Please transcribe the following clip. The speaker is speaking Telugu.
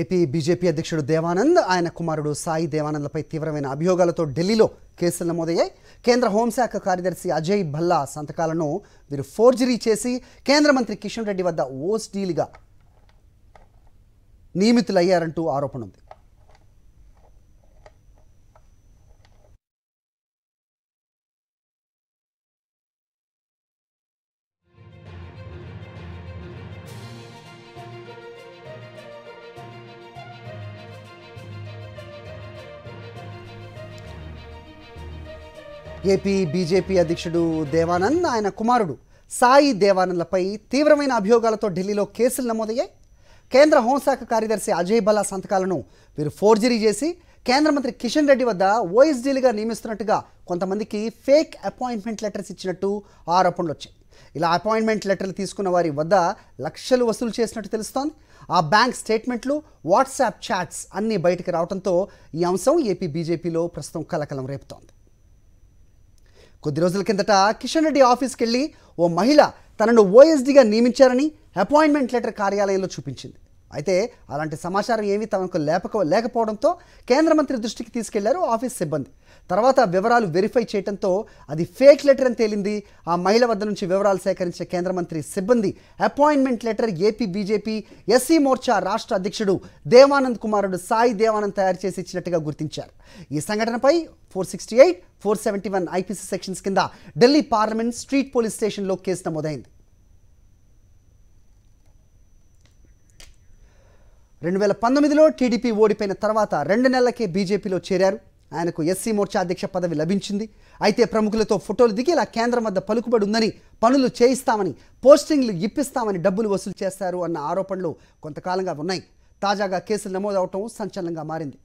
ఏపీ బీజేపీ అధ్యక్షుడు దేవానంద్ ఆయన కుమారుడు సాయి దేవానంద్పై తీవ్రమైన అభియోగాలతో ఢిల్లీలో కేసులు నమోదయ్యాయి కేంద్ర హోంశాఖ కార్యదర్శి అజయ్ భల్లా సంతకాలను వీరు ఫోర్జరీ చేసి కేంద్ర మంత్రి కిషన్ రెడ్డి వద్ద ఓస్టీలుగా నియమితులయ్యారంటూ ఆరోపణ ఉంది ఏపీ బీజేపీ అధ్యక్షుడు దేవానంద్ ఆయన కుమారుడు సాయి దేవానంద్లపై తీవ్రమైన అభియోగాలతో ఢిల్లీలో కేసులు నమోదయ్యాయి కేంద్ర హోంశాఖ కార్యదర్శి అజయ్ బలా సంతకాలను వీరు ఫోర్జరీ చేసి కేంద్ర మంత్రి కిషన్ రెడ్డి వద్ద ఓఎస్డీలుగా నియమిస్తున్నట్టుగా కొంతమందికి ఫేక్ అపాయింట్మెంట్ లెటర్స్ ఇచ్చినట్టు ఆరోపణలు వచ్చాయి ఇలా అపాయింట్మెంట్ లెటర్లు తీసుకున్న వారి వద్ద లక్షలు వసూలు చేసినట్టు తెలుస్తోంది ఆ బ్యాంక్ స్టేట్మెంట్లు వాట్సాప్ చాట్స్ అన్నీ బయటకు రావడంతో ఈ అంశం ఏపీ బీజేపీలో ప్రస్తుతం కలకలం రేపుతోంది కొద్ది రోజుల కిందట కిషన్ రెడ్డి ఆఫీస్కి వెళ్ళి ఓ మహిళ తనను ఓఎస్డీగా నియమించారని అపాయింట్మెంట్ లెటర్ కార్యాలయంలో చూపించింది అయితే అలాంటి సమాచారం ఏమీ తమకు లేపక లేకపోవడంతో కేంద్ర మంత్రి దృష్టికి తీసుకెళ్లారు ఆఫీస్ సిబ్బంది తర్వాత వివరాలు వెరిఫై చేయడంతో అది ఫేక్ లెటర్ అని తేలింది ఆ మహిళ వద్ద నుంచి వివరాలు సేకరించే కేంద్ర మంత్రి సిబ్బంది appointment letter AP BJP SC Morcha రాష్ట్ర అధ్యక్షుడు దేవానంద్ కుమారుడు సాయి దేవానంద్ తయారు చేసి ఇచ్చినట్టుగా గుర్తించారు ఈ సంఘటనపై four sixty eight four seventy one IPC sections కింద ఢిల్లీ పార్లమెంట్ స్ట్రీట్ పోలీస్ స్టేషన్లో కేసు నమోదైంది రెండు వేల పంతొమ్మిదిలో టీడీపీ ఓడిపోయిన తర్వాత రెండు నెలలకే బీజేపీలో చేరారు ఆయనకు ఎస్సీ మోర్చా అధ్యక్ష పదవి లభించింది అయితే ప్రముఖులతో ఫోటోలు దిగి ఇలా కేంద్రం వద్ద పలుకుబడి ఉందని పనులు చేయిస్తామని పోస్టింగ్లు ఇప్పిస్తామని డబ్బులు వసూలు చేస్తారు అన్న ఆరోపణలు కొంతకాలంగా ఉన్నాయి తాజాగా కేసులు నమోదవటం సంచలనంగా మారింది